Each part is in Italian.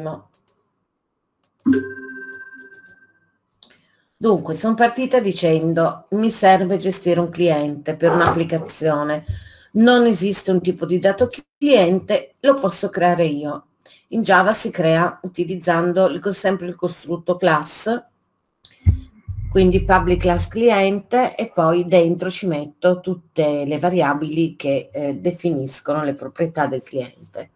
prossimo. Dunque, sono partita dicendo mi serve gestire un cliente per un'applicazione. Non esiste un tipo di dato cliente, lo posso creare io. In Java si crea utilizzando il, sempre il costrutto class, quindi public class cliente e poi dentro ci metto tutte le variabili che eh, definiscono le proprietà del cliente.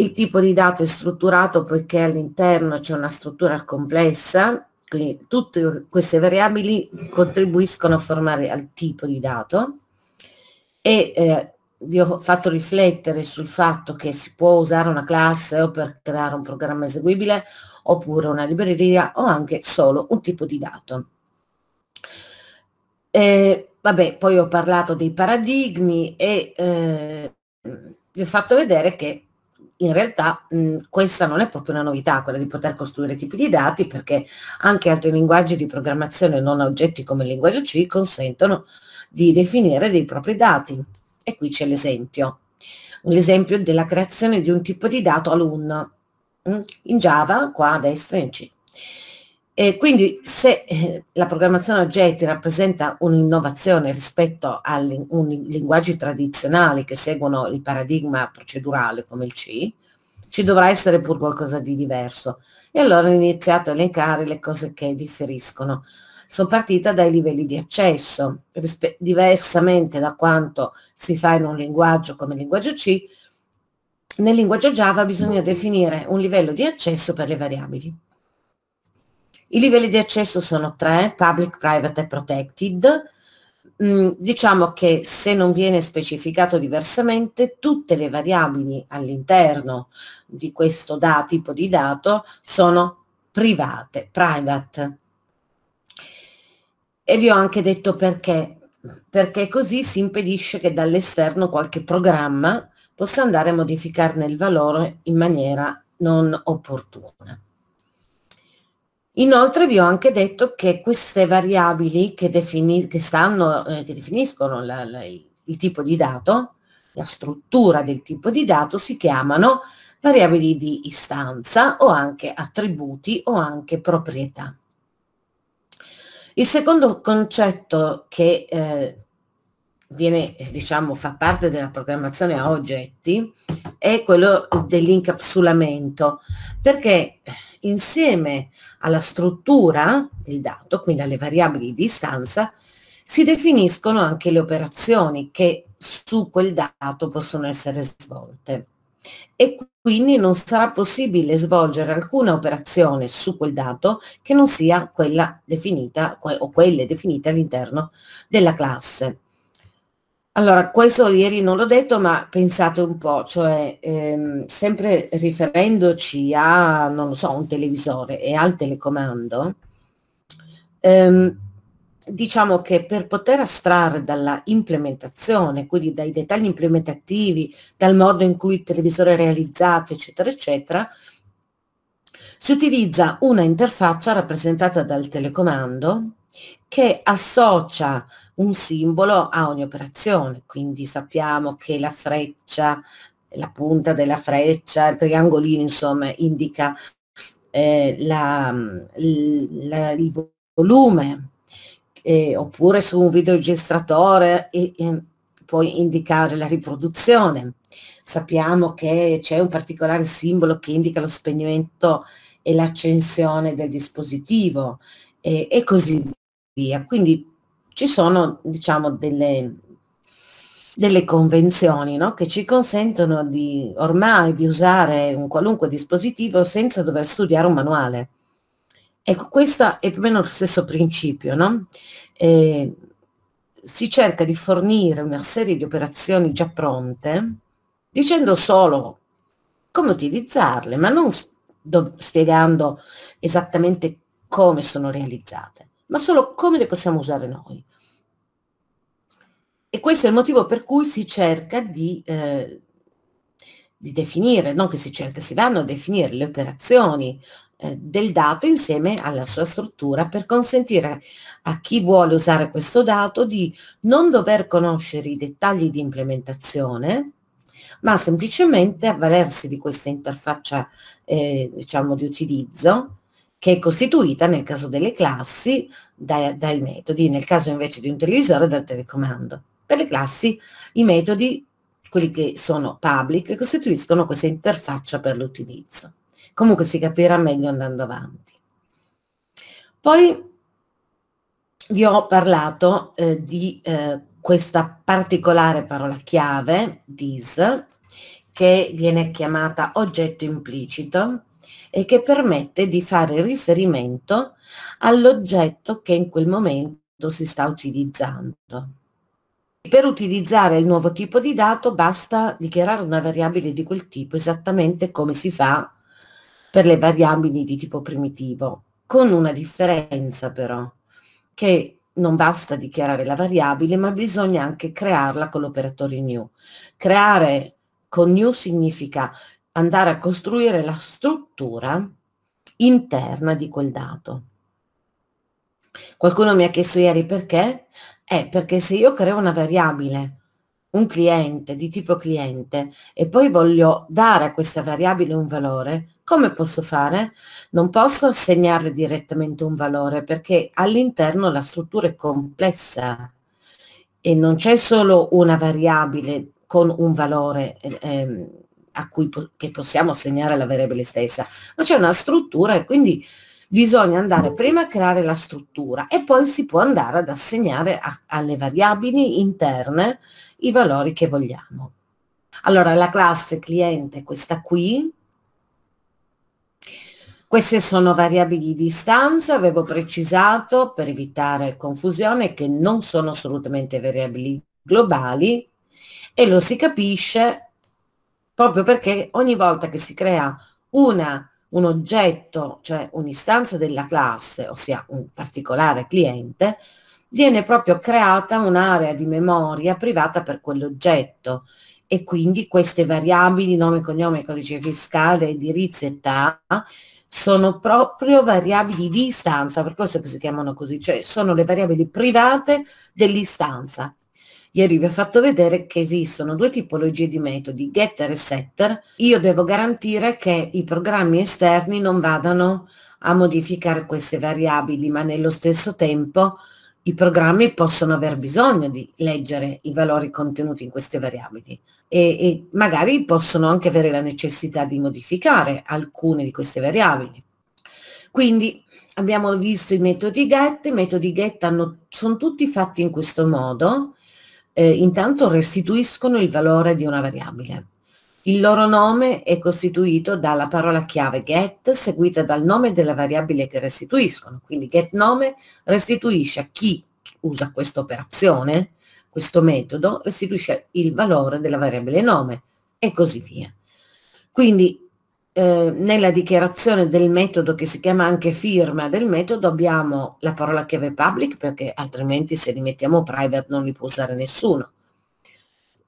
Il tipo di dato è strutturato poiché all'interno c'è una struttura complessa, quindi tutte queste variabili contribuiscono a formare al tipo di dato e eh, vi ho fatto riflettere sul fatto che si può usare una classe o per creare un programma eseguibile oppure una libreria o anche solo un tipo di dato. E, vabbè, poi ho parlato dei paradigmi e eh, vi ho fatto vedere che in realtà mh, questa non è proprio una novità, quella di poter costruire tipi di dati, perché anche altri linguaggi di programmazione non oggetti come il linguaggio C consentono di definire dei propri dati. E qui c'è l'esempio, un esempio della creazione di un tipo di dato alun in Java, qua a destra in C. E quindi se eh, la programmazione oggetti rappresenta un'innovazione rispetto a lin linguaggi tradizionali che seguono il paradigma procedurale come il C, ci dovrà essere pur qualcosa di diverso. E allora ho iniziato a elencare le cose che differiscono. Sono partita dai livelli di accesso, diversamente da quanto si fa in un linguaggio come il linguaggio C, nel linguaggio Java bisogna definire un livello di accesso per le variabili. I livelli di accesso sono tre, public, private e protected. Mm, diciamo che se non viene specificato diversamente, tutte le variabili all'interno di questo da, tipo di dato sono private, private. E vi ho anche detto perché, perché così si impedisce che dall'esterno qualche programma possa andare a modificarne il valore in maniera non opportuna. Inoltre vi ho anche detto che queste variabili che, defini, che, stanno, eh, che definiscono la, la, il tipo di dato, la struttura del tipo di dato, si chiamano variabili di istanza o anche attributi o anche proprietà. Il secondo concetto che eh, viene, diciamo, fa parte della programmazione a oggetti è quello dell'incapsulamento, perché insieme alla struttura del dato, quindi alle variabili di distanza, si definiscono anche le operazioni che su quel dato possono essere svolte e quindi non sarà possibile svolgere alcuna operazione su quel dato che non sia quella definita o quelle definite all'interno della classe. Allora, questo ieri non l'ho detto, ma pensate un po', cioè ehm, sempre riferendoci a, non lo so, un televisore e al telecomando, ehm, diciamo che per poter astrarre dalla implementazione, quindi dai dettagli implementativi, dal modo in cui il televisore è realizzato, eccetera, eccetera, si utilizza una interfaccia rappresentata dal telecomando che associa un simbolo a ogni operazione, quindi sappiamo che la freccia, la punta della freccia, il triangolino, insomma, indica eh, la, la, il volume, eh, oppure su un videogestratore e, e puoi indicare la riproduzione. Sappiamo che c'è un particolare simbolo che indica lo spegnimento e l'accensione del dispositivo eh, e così via. Quindi ci sono diciamo delle, delle convenzioni no? che ci consentono di, ormai di usare un qualunque dispositivo senza dover studiare un manuale. Ecco, questo è più o meno lo stesso principio. No? Eh, si cerca di fornire una serie di operazioni già pronte dicendo solo come utilizzarle, ma non spiegando esattamente come sono realizzate ma solo come le possiamo usare noi. E questo è il motivo per cui si cerca di, eh, di definire, non che si cerca, si vanno a definire le operazioni eh, del dato insieme alla sua struttura per consentire a chi vuole usare questo dato di non dover conoscere i dettagli di implementazione, ma semplicemente avvalersi di questa interfaccia eh, diciamo, di utilizzo che è costituita nel caso delle classi dai, dai metodi, nel caso invece di un televisore dal telecomando. Per le classi i metodi, quelli che sono public, costituiscono questa interfaccia per l'utilizzo. Comunque si capirà meglio andando avanti. Poi vi ho parlato eh, di eh, questa particolare parola chiave, this, che viene chiamata oggetto implicito e che permette di fare riferimento all'oggetto che in quel momento si sta utilizzando. Per utilizzare il nuovo tipo di dato basta dichiarare una variabile di quel tipo esattamente come si fa per le variabili di tipo primitivo, con una differenza però, che non basta dichiarare la variabile, ma bisogna anche crearla con l'operatore new. Creare con new significa andare a costruire la struttura interna di quel dato. Qualcuno mi ha chiesto ieri perché? È perché se io creo una variabile, un cliente di tipo cliente, e poi voglio dare a questa variabile un valore, come posso fare? Non posso assegnarle direttamente un valore perché all'interno la struttura è complessa e non c'è solo una variabile con un valore eh, a cui po che possiamo assegnare la variabile stessa, ma c'è una struttura e quindi bisogna andare prima a creare la struttura e poi si può andare ad assegnare a, alle variabili interne i valori che vogliamo. Allora la classe cliente è questa qui, queste sono variabili di distanza, avevo precisato per evitare confusione che non sono assolutamente variabili globali e lo si capisce proprio perché ogni volta che si crea una, un oggetto, cioè un'istanza della classe, ossia un particolare cliente, viene proprio creata un'area di memoria privata per quell'oggetto e quindi queste variabili, nome, cognome, codice fiscale, indirizzo, età, sono proprio variabili di istanza, per questo che si chiamano così, cioè sono le variabili private dell'istanza. Ieri vi ho fatto vedere che esistono due tipologie di metodi, getter e setter. Io devo garantire che i programmi esterni non vadano a modificare queste variabili, ma nello stesso tempo i programmi possono aver bisogno di leggere i valori contenuti in queste variabili e, e magari possono anche avere la necessità di modificare alcune di queste variabili. Quindi abbiamo visto i metodi get, i metodi get hanno, sono tutti fatti in questo modo, eh, intanto restituiscono il valore di una variabile. Il loro nome è costituito dalla parola chiave get seguita dal nome della variabile che restituiscono, quindi getNome restituisce a chi usa questa operazione, questo metodo, restituisce il valore della variabile nome e così via. Quindi eh, nella dichiarazione del metodo che si chiama anche firma del metodo abbiamo la parola chiave public perché altrimenti se li mettiamo private non li può usare nessuno.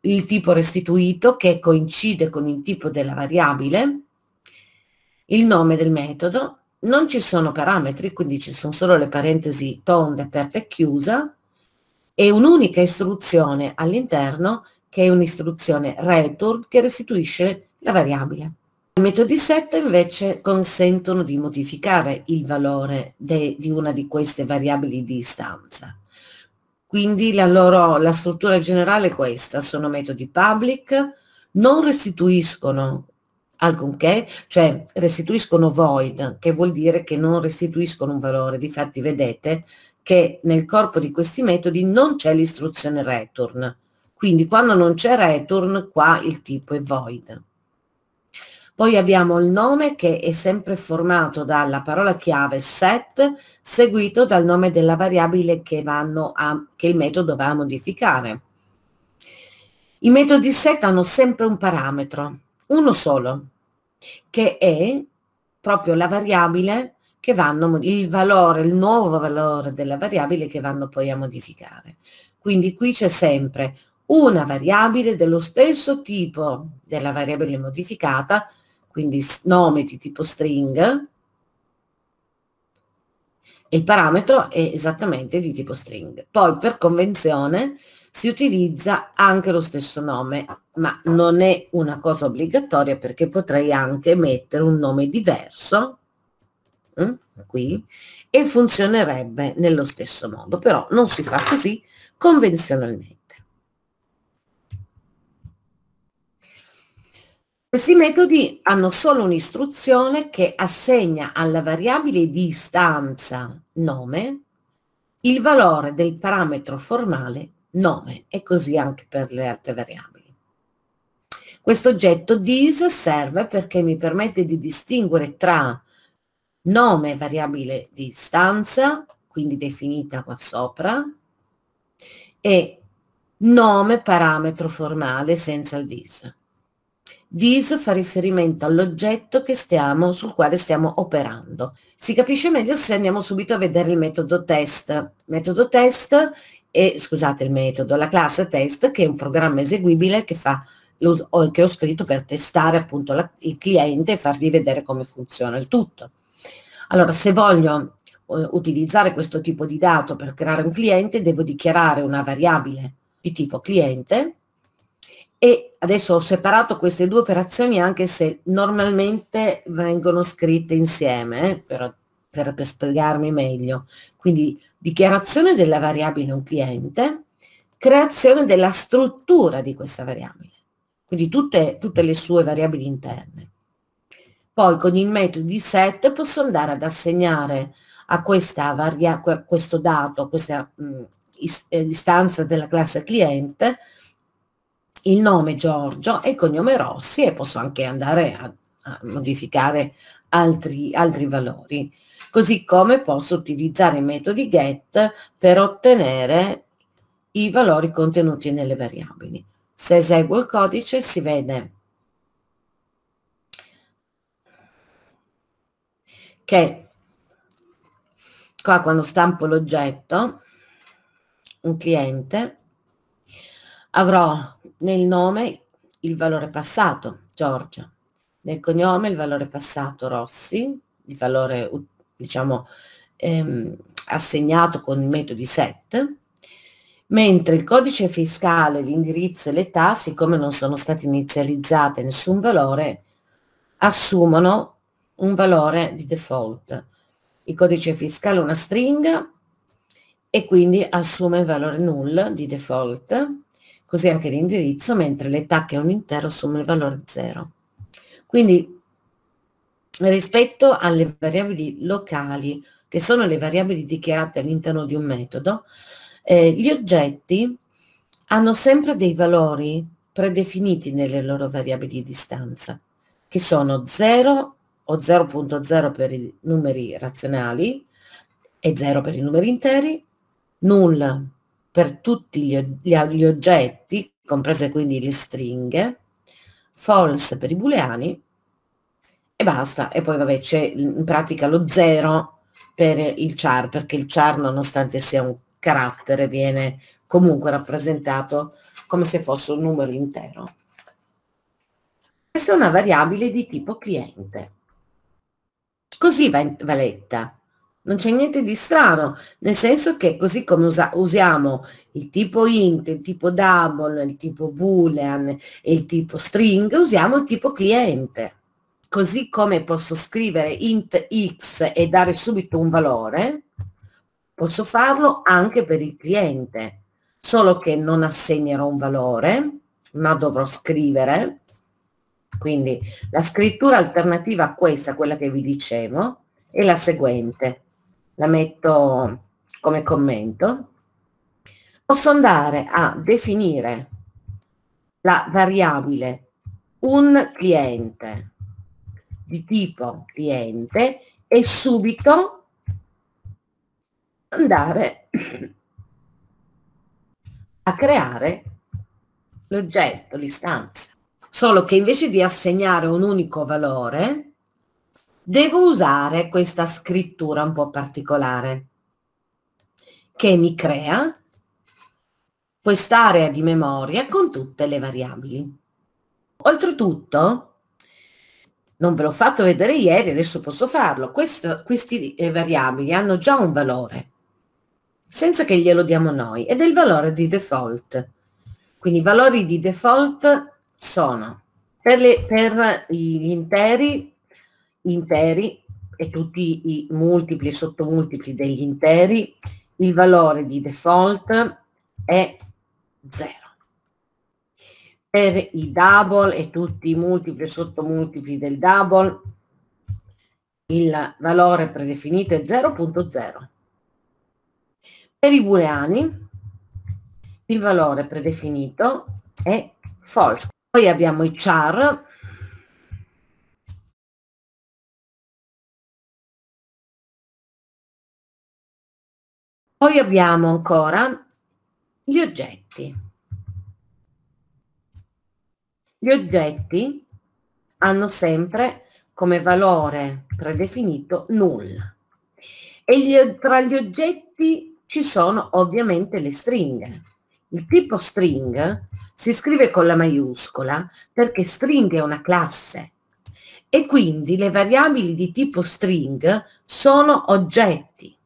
Il tipo restituito che coincide con il tipo della variabile, il nome del metodo, non ci sono parametri, quindi ci sono solo le parentesi tonde aperta e chiusa e un'unica istruzione all'interno che è un'istruzione return che restituisce la variabile. I metodi set invece consentono di modificare il valore de, di una di queste variabili di istanza. Quindi la, loro, la struttura generale è questa, sono metodi public, non restituiscono alcunché, cioè restituiscono void, che vuol dire che non restituiscono un valore. Difatti vedete che nel corpo di questi metodi non c'è l'istruzione return, quindi quando non c'è return qua il tipo è void. Poi abbiamo il nome che è sempre formato dalla parola chiave set seguito dal nome della variabile che, a, che il metodo va a modificare. I metodi set hanno sempre un parametro, uno solo, che è proprio la variabile che vanno, il valore, il nuovo valore della variabile che vanno poi a modificare. Quindi qui c'è sempre una variabile dello stesso tipo della variabile modificata quindi nome di tipo string, il parametro è esattamente di tipo string. Poi per convenzione si utilizza anche lo stesso nome, ma non è una cosa obbligatoria perché potrei anche mettere un nome diverso mm, qui e funzionerebbe nello stesso modo, però non si fa così convenzionalmente. Questi metodi hanno solo un'istruzione che assegna alla variabile distanza nome il valore del parametro formale nome e così anche per le altre variabili. Questo oggetto dis serve perché mi permette di distinguere tra nome variabile distanza, quindi definita qua sopra, e nome parametro formale senza il dis This fa riferimento all'oggetto stiamo, sul quale stiamo operando. Si capisce meglio se andiamo subito a vedere il metodo test. Metodo test è, scusate il metodo, la classe test che è un programma eseguibile che fa che ho scritto per testare appunto la, il cliente e farvi vedere come funziona il tutto. Allora, se voglio eh, utilizzare questo tipo di dato per creare un cliente, devo dichiarare una variabile di tipo cliente e adesso ho separato queste due operazioni anche se normalmente vengono scritte insieme, eh, per, per, per spiegarmi meglio. Quindi dichiarazione della variabile un cliente, creazione della struttura di questa variabile, quindi tutte, tutte, le sue variabili interne. Poi con il metodo di set posso andare ad assegnare a, varia, a questo dato, a questa mh, eh, istanza della classe cliente, il nome Giorgio e il cognome Rossi e posso anche andare a, a modificare altri, altri valori. Così come posso utilizzare i metodi get per ottenere i valori contenuti nelle variabili. Se eseguo il codice si vede che qua quando stampo l'oggetto, un cliente, avrò nel nome il valore passato, Giorgia. Nel cognome il valore passato, Rossi, il valore diciamo ehm, assegnato con metodi set, mentre il codice fiscale, l'indirizzo e l'età, siccome non sono state inizializzate nessun valore, assumono un valore di default. Il codice fiscale è una stringa e quindi assume il valore null di default così anche l'indirizzo, mentre le tacche a un intero sono il valore 0. Quindi rispetto alle variabili locali, che sono le variabili dichiarate all'interno di un metodo, eh, gli oggetti hanno sempre dei valori predefiniti nelle loro variabili di distanza, che sono 0 o 0.0 per i numeri razionali e 0 per i numeri interi, null per tutti gli, gli, gli oggetti, comprese quindi le stringhe, false per i booleani e basta. E poi vabbè c'è in pratica lo 0 per il char, perché il char nonostante sia un carattere viene comunque rappresentato come se fosse un numero intero. Questa è una variabile di tipo cliente. Così va, va letta. Non c'è niente di strano, nel senso che così come usa, usiamo il tipo int, il tipo double, il tipo boolean e il tipo string, usiamo il tipo cliente. Così come posso scrivere int x e dare subito un valore, posso farlo anche per il cliente, solo che non assegnerò un valore, ma dovrò scrivere. Quindi la scrittura alternativa a questa, quella che vi dicevo, è la seguente la metto come commento, posso andare a definire la variabile un cliente di tipo cliente e subito andare a creare l'oggetto, l'istanza. Solo che invece di assegnare un unico valore, devo usare questa scrittura un po' particolare che mi crea quest'area di memoria con tutte le variabili. Oltretutto, non ve l'ho fatto vedere ieri, adesso posso farlo, Questo, queste eh, variabili hanno già un valore, senza che glielo diamo noi, ed è il valore di default. Quindi i valori di default sono per, le, per gli interi interi e tutti i multipli e sottomultipli degli interi, il valore di default è 0. Per i double e tutti i multipli e sottomultipli del double, il valore predefinito è 0.0. Per i booleani, il valore predefinito è false. Poi abbiamo i char, Poi abbiamo ancora gli oggetti. Gli oggetti hanno sempre come valore predefinito nulla. E gli, tra gli oggetti ci sono ovviamente le stringhe. Il tipo string si scrive con la maiuscola perché string è una classe e quindi le variabili di tipo string sono oggetti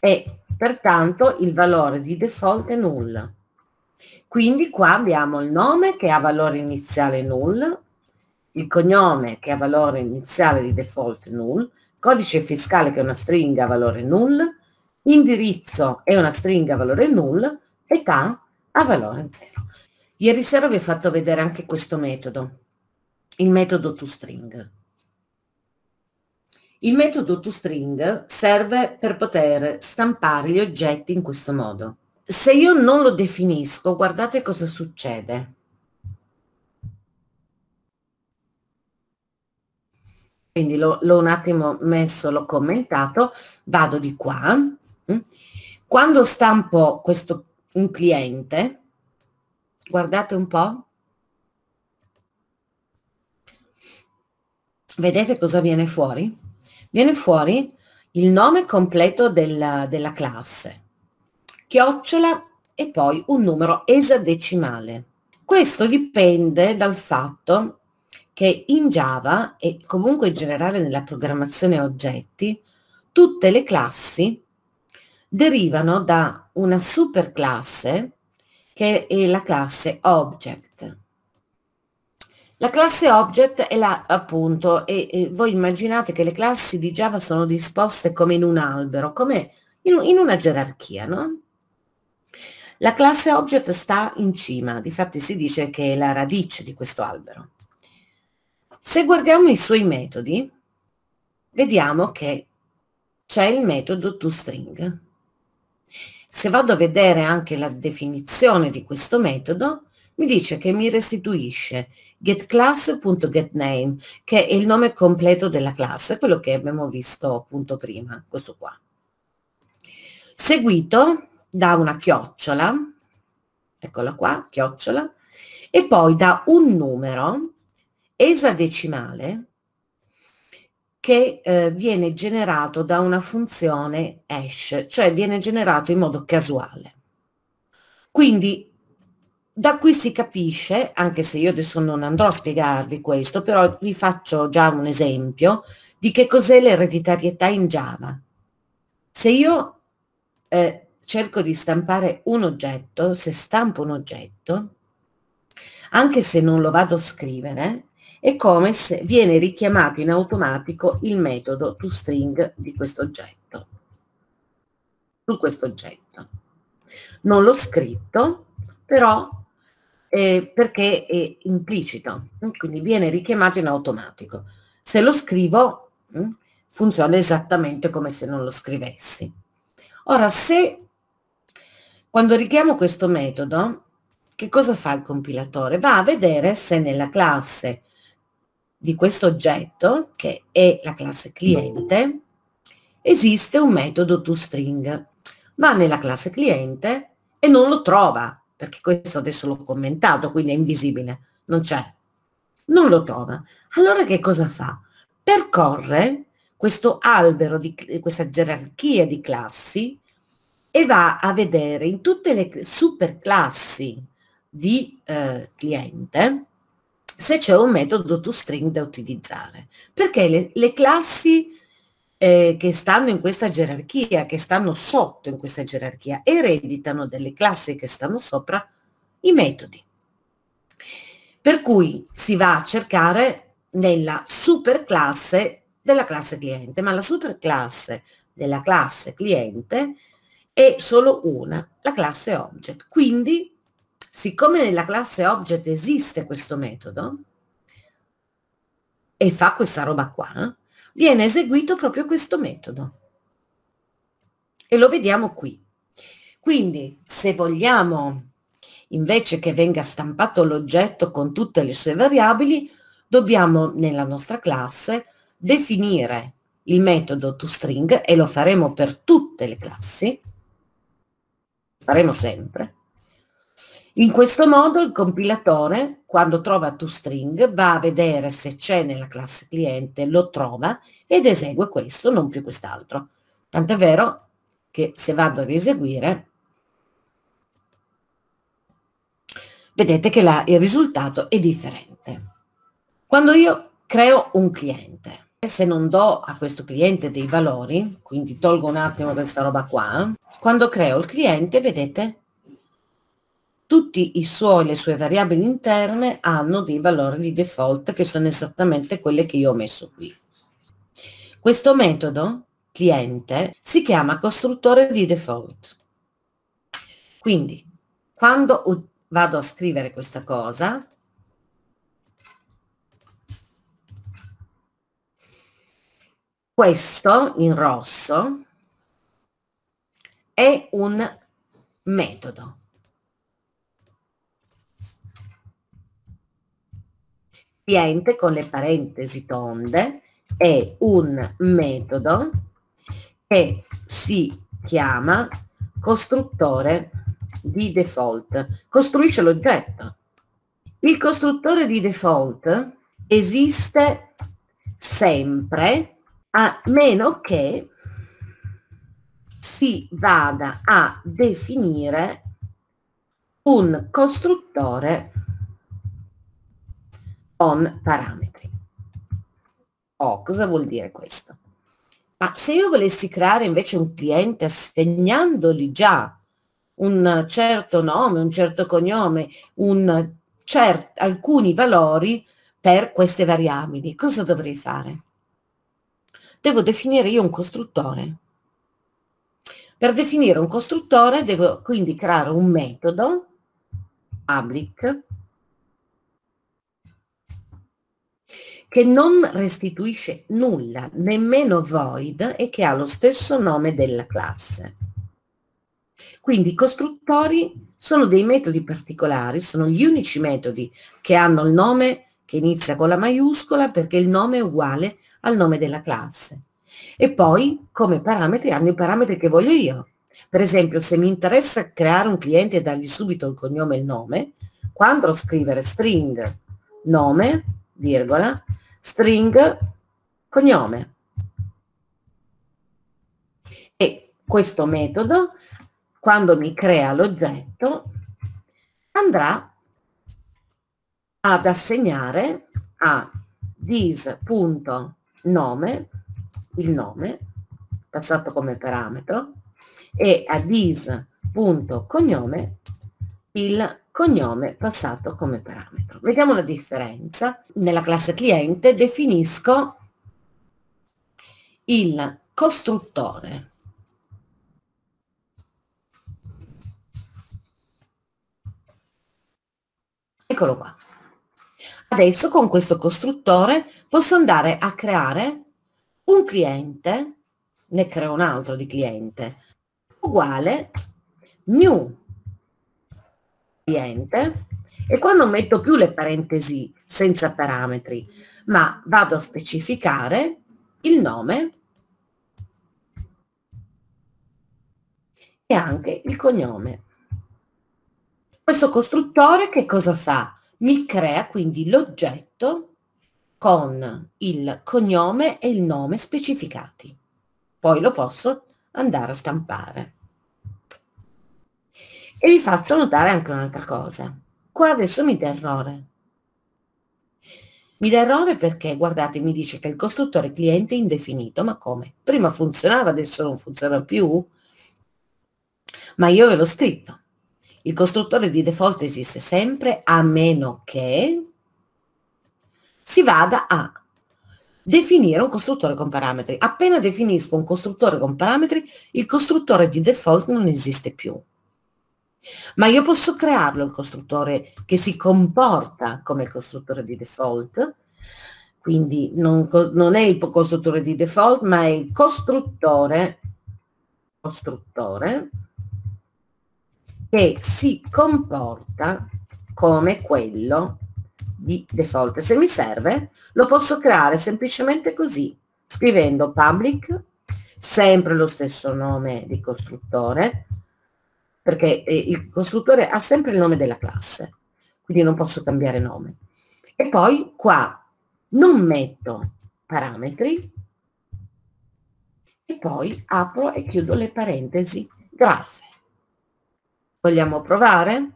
e pertanto il valore di default è null. Quindi qua abbiamo il nome che ha valore iniziale null, il cognome che ha valore iniziale di default null, codice fiscale che è una stringa a valore null, indirizzo è una stringa a valore null, età a valore 0. Ieri sera vi ho fatto vedere anche questo metodo, il metodo toString. Il metodo toString serve per poter stampare gli oggetti in questo modo. Se io non lo definisco, guardate cosa succede. Quindi l'ho un attimo messo, l'ho commentato, vado di qua. Mm. Quando stampo questo un cliente, guardate un po', vedete cosa viene fuori? viene fuori il nome completo della, della classe, chiocciola e poi un numero esadecimale. Questo dipende dal fatto che in Java e comunque in generale nella programmazione oggetti, tutte le classi derivano da una superclasse che è la classe object. La classe object è la appunto e, e, voi immaginate che le classi di Java sono disposte come in un albero, come in, in una gerarchia, no? La classe object sta in cima, difatti si dice che è la radice di questo albero. Se guardiamo i suoi metodi, vediamo che c'è il metodo toString. Se vado a vedere anche la definizione di questo metodo, mi dice che mi restituisce getClass.getName, che è il nome completo della classe, quello che abbiamo visto appunto prima, questo qua. Seguito da una chiocciola, eccola qua, chiocciola, e poi da un numero esadecimale che eh, viene generato da una funzione hash, cioè viene generato in modo casuale. Quindi da qui si capisce, anche se io adesso non andrò a spiegarvi questo, però vi faccio già un esempio di che cos'è l'ereditarietà in Java. Se io eh, cerco di stampare un oggetto, se stampo un oggetto, anche se non lo vado a scrivere, è come se viene richiamato in automatico il metodo toString di questo oggetto, su questo oggetto. Non l'ho scritto, però eh, perché è implicito, mm, quindi viene richiamato in automatico. Se lo scrivo mm, funziona esattamente come se non lo scrivessi. Ora, se quando richiamo questo metodo, che cosa fa il compilatore? Va a vedere se nella classe di questo oggetto, che è la classe cliente, esiste un metodo toString. Va nella classe cliente e non lo trova, perché questo adesso l'ho commentato, quindi è invisibile, non c'è, non lo trova. Allora che cosa fa? Percorre questo albero, di, questa gerarchia di classi e va a vedere in tutte le superclassi di eh, cliente se c'è un metodo toString da utilizzare, perché le, le classi eh, che stanno in questa gerarchia, che stanno sotto in questa gerarchia, ereditano delle classi che stanno sopra i metodi. Per cui si va a cercare nella superclasse della classe cliente, ma la superclasse della classe cliente è solo una, la classe object. Quindi, siccome nella classe object esiste questo metodo e fa questa roba qua, viene eseguito proprio questo metodo. E lo vediamo qui. Quindi se vogliamo invece che venga stampato l'oggetto con tutte le sue variabili, dobbiamo nella nostra classe definire il metodo toString e lo faremo per tutte le classi, faremo sempre, in questo modo il compilatore, quando trova toString, va a vedere se c'è nella classe cliente, lo trova ed esegue questo, non più quest'altro. Tant'è vero che se vado ad eseguire, vedete che là il risultato è differente. Quando io creo un cliente, se non do a questo cliente dei valori, quindi tolgo un attimo questa roba qua, quando creo il cliente, vedete, tutti i suoi, le sue variabili interne hanno dei valori di default che sono esattamente quelle che io ho messo qui. Questo metodo, cliente, si chiama costruttore di default. Quindi, quando vado a scrivere questa cosa, questo in rosso è un metodo cliente con le parentesi tonde è un metodo che si chiama costruttore di default. Costruisce l'oggetto. Il costruttore di default esiste sempre a meno che si vada a definire un costruttore on parametri. Oh, cosa vuol dire questo? Ma se io volessi creare invece un cliente assegnandogli già un certo nome, un certo cognome, un cer alcuni valori per queste variabili, cosa dovrei fare? Devo definire io un costruttore. Per definire un costruttore devo quindi creare un metodo public che non restituisce nulla, nemmeno void, e che ha lo stesso nome della classe. Quindi i costruttori sono dei metodi particolari, sono gli unici metodi che hanno il nome che inizia con la maiuscola perché il nome è uguale al nome della classe. E poi come parametri hanno i parametri che voglio io. Per esempio, se mi interessa creare un cliente e dargli subito il cognome e il nome, quando scrivere string nome virgola, string, cognome. E questo metodo, quando mi crea l'oggetto, andrà ad assegnare a this.nome, il nome, passato come parametro, e a this.cognome il cognome passato come parametro. Vediamo la differenza. Nella classe cliente definisco il costruttore. Eccolo qua. Adesso con questo costruttore posso andare a creare un cliente, ne creo un altro di cliente, uguale new cliente e qua non metto più le parentesi senza parametri, ma vado a specificare il nome e anche il cognome. Questo costruttore che cosa fa? Mi crea quindi l'oggetto con il cognome e il nome specificati. Poi lo posso andare a stampare. E vi faccio notare anche un'altra cosa. Qua adesso mi dà errore. Mi dà errore perché, guardate, mi dice che il costruttore cliente è indefinito, ma come? Prima funzionava, adesso non funziona più? Ma io ve l'ho scritto. Il costruttore di default esiste sempre a meno che si vada a definire un costruttore con parametri. Appena definisco un costruttore con parametri, il costruttore di default non esiste più. Ma io posso crearlo il costruttore che si comporta come il costruttore di default, quindi non, non è il costruttore di default, ma è il costruttore, costruttore che si comporta come quello di default. Se mi serve lo posso creare semplicemente così, scrivendo public, sempre lo stesso nome di costruttore, perché eh, il costruttore ha sempre il nome della classe, quindi non posso cambiare nome. E poi qua non metto parametri e poi apro e chiudo le parentesi graffe. Vogliamo provare?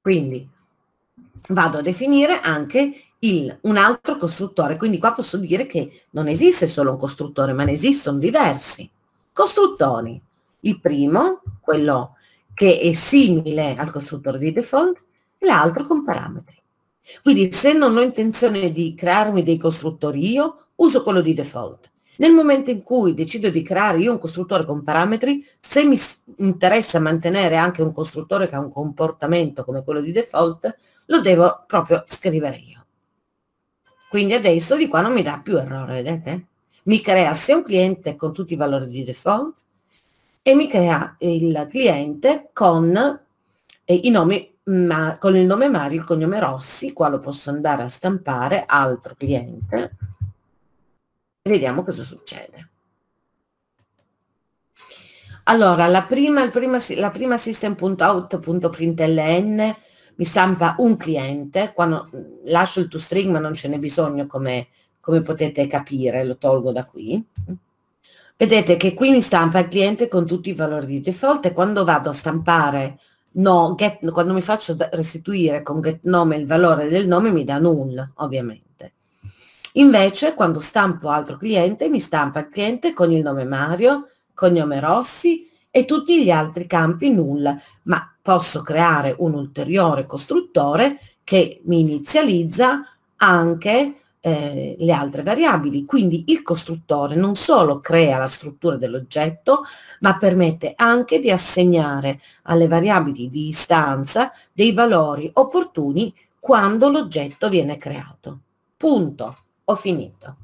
Quindi vado a definire anche il, un altro costruttore, quindi qua posso dire che non esiste solo un costruttore, ma ne esistono diversi. Costruttori, il primo, quello che è simile al costruttore di default e l'altro con parametri. Quindi se non ho intenzione di crearmi dei costruttori io, uso quello di default. Nel momento in cui decido di creare io un costruttore con parametri, se mi interessa mantenere anche un costruttore che ha un comportamento come quello di default, lo devo proprio scrivere io. Quindi adesso di qua non mi dà più errore, vedete? Mi crea sia un cliente con tutti i valori di default, e mi crea il cliente con, eh, nomi, ma, con il nome Mario, il cognome Rossi, qua lo posso andare a stampare, altro cliente, e vediamo cosa succede. Allora, la prima, il prima, la prima system.out.println mi stampa un cliente, quando mm, lascio il toString ma non ce n'è bisogno come, come potete capire, lo tolgo da qui. Vedete che qui mi stampa il cliente con tutti i valori di default e quando vado a stampare no, get, quando mi faccio restituire con get nome il valore del nome mi dà null, ovviamente. Invece quando stampo altro cliente mi stampa il cliente con il nome Mario, cognome Rossi e tutti gli altri campi null, ma posso creare un ulteriore costruttore che mi inizializza anche eh, le altre variabili. Quindi il costruttore non solo crea la struttura dell'oggetto, ma permette anche di assegnare alle variabili di istanza dei valori opportuni quando l'oggetto viene creato. Punto. Ho finito.